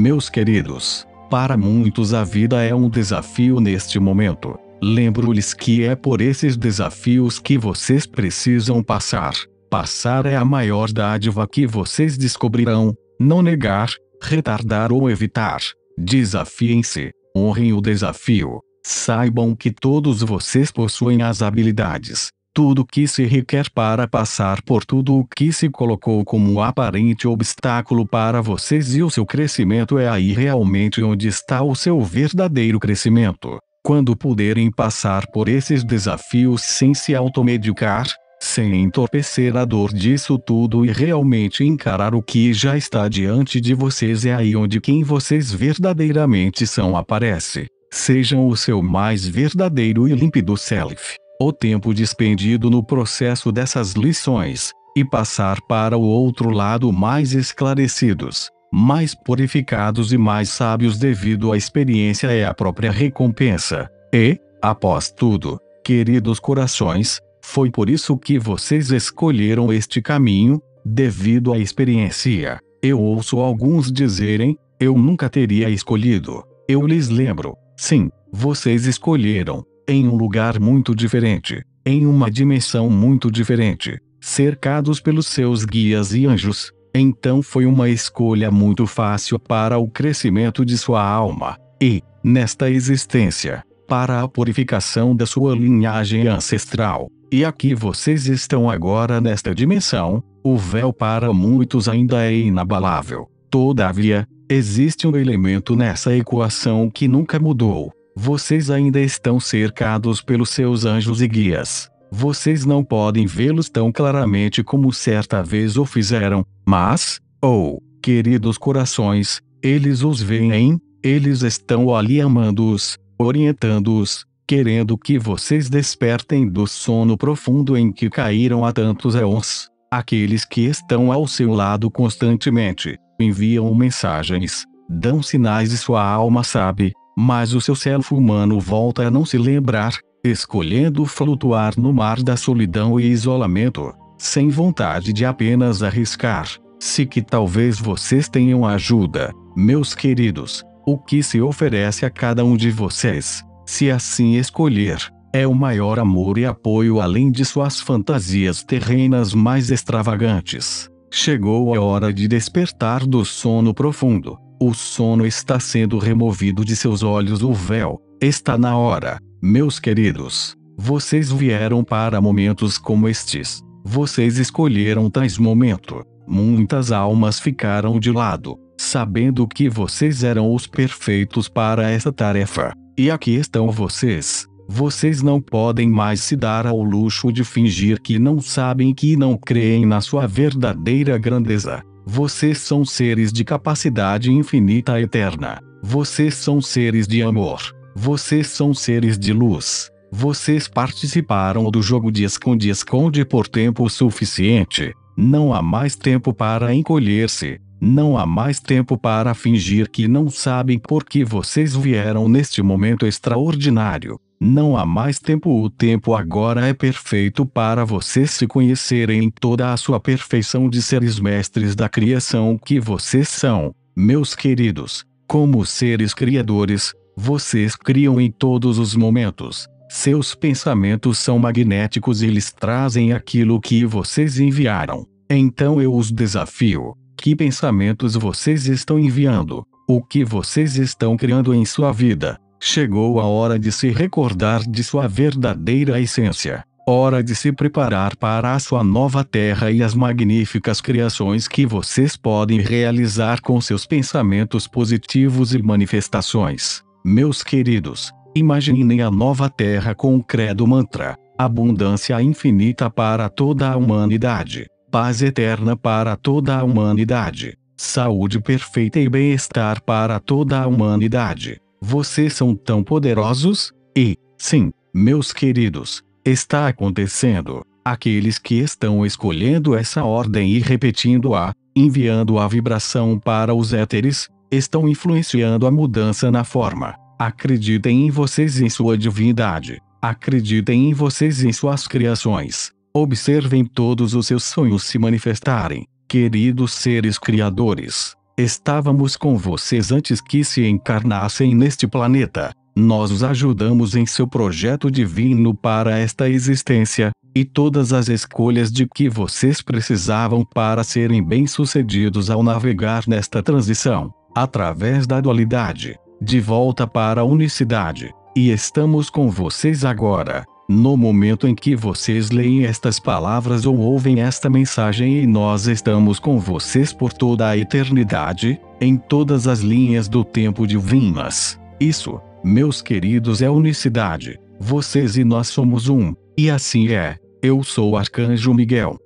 meus queridos. Para muitos a vida é um desafio neste momento. Lembro-lhes que é por esses desafios que vocês precisam passar. Passar é a maior dádiva que vocês descobrirão. Não negar, retardar ou evitar. Desafiem-se, honrem o desafio. Saibam que todos vocês possuem as habilidades, tudo que se requer para passar por tudo o que se colocou como aparente obstáculo para vocês e o seu crescimento é aí realmente onde está o seu verdadeiro crescimento. Quando puderem passar por esses desafios sem se automedicar, sem entorpecer a dor disso tudo e realmente encarar o que já está diante de vocês, é aí onde quem vocês verdadeiramente são aparece. Sejam o seu mais verdadeiro e límpido self o tempo despendido no processo dessas lições, e passar para o outro lado mais esclarecidos, mais purificados e mais sábios devido à experiência é a própria recompensa. E, após tudo, queridos corações, foi por isso que vocês escolheram este caminho, devido à experiência. Eu ouço alguns dizerem: eu nunca teria escolhido. Eu lhes lembro: sim, vocês escolheram, em um lugar muito diferente, em uma dimensão muito diferente, cercados pelos seus guias e anjos. Então foi uma escolha muito fácil para o crescimento de sua alma, e, nesta existência, para a purificação da sua linhagem ancestral. E aqui vocês estão agora nesta dimensão, o véu para muitos ainda é inabalável. Todavia, existe um elemento nessa equação que nunca mudou, vocês ainda estão cercados pelos seus anjos e guias. Vocês não podem vê-los tão claramente como certa vez o fizeram, mas, ou, oh, queridos corações, eles os veem, eles estão ali amando-os, orientando-os, querendo que vocês despertem do sono profundo em que caíram há tantos éons. Aqueles que estão ao seu lado constantemente enviam mensagens, dão sinais e sua alma sabe, mas o seu self humano volta a não se lembrar, escolhendo flutuar no mar da solidão e isolamento, sem vontade de apenas arriscar. Se que talvez vocês tenham ajuda, meus queridos, o que se oferece a cada um de vocês, se assim escolher, é o maior amor e apoio além de suas fantasias terrenas mais extravagantes. Chegou a hora de despertar do sono profundo. O sono está sendo removido de seus olhos, o véu. Está na hora, meus queridos. Vocês vieram para momentos como estes. Vocês escolheram tais momento. Muitas almas ficaram de lado, sabendo que vocês eram os perfeitos para essa tarefa. E aqui estão vocês. Vocês não podem mais se dar ao luxo de fingir que não sabem que não creem na sua verdadeira grandeza. Vocês são seres de capacidade infinita eterna. Vocês são seres de amor. Vocês são seres de luz. Vocês participaram do jogo de esconde-esconde por tempo suficiente. Não há mais tempo para encolher-se. Não há mais tempo para fingir que não sabem por que vocês vieram neste momento extraordinário. Não há mais tempo, o tempo agora é perfeito para vocês se conhecerem em toda a sua perfeição de seres mestres da criação que vocês são, meus queridos. Como seres criadores, vocês criam em todos os momentos. Seus pensamentos são magnéticos e lhes trazem aquilo que vocês enviaram. Então eu os desafio que pensamentos vocês estão enviando? O que vocês estão criando em sua vida? Chegou a hora de se recordar de sua verdadeira essência. Hora de se preparar para a sua nova terra e as magníficas criações que vocês podem realizar com seus pensamentos positivos e manifestações. Meus queridos, imaginem a nova terra com o credo mantra: abundância infinita para toda a humanidade paz eterna para toda a humanidade, saúde perfeita e bem-estar para toda a humanidade. Vocês são tão poderosos, e, sim, meus queridos, está acontecendo. Aqueles que estão escolhendo essa ordem e repetindo-a, enviando a vibração para os éteres, estão influenciando a mudança na forma. Acreditem em vocês em sua divindade. Acreditem em vocês em suas criações. Observem todos os seus sonhos se manifestarem. Queridos seres criadores, estávamos com vocês antes que se encarnassem neste planeta. Nós os ajudamos em seu projeto divino para esta existência, e todas as escolhas de que vocês precisavam para serem bem-sucedidos ao navegar nesta transição, através da dualidade, de volta para a unicidade. E estamos com vocês agora. No momento em que vocês leem estas palavras ou ouvem esta mensagem, e nós estamos com vocês por toda a eternidade, em todas as linhas do tempo divinas. Isso, meus queridos, é unicidade. Vocês e nós somos um, e assim é. Eu sou o Arcanjo Miguel.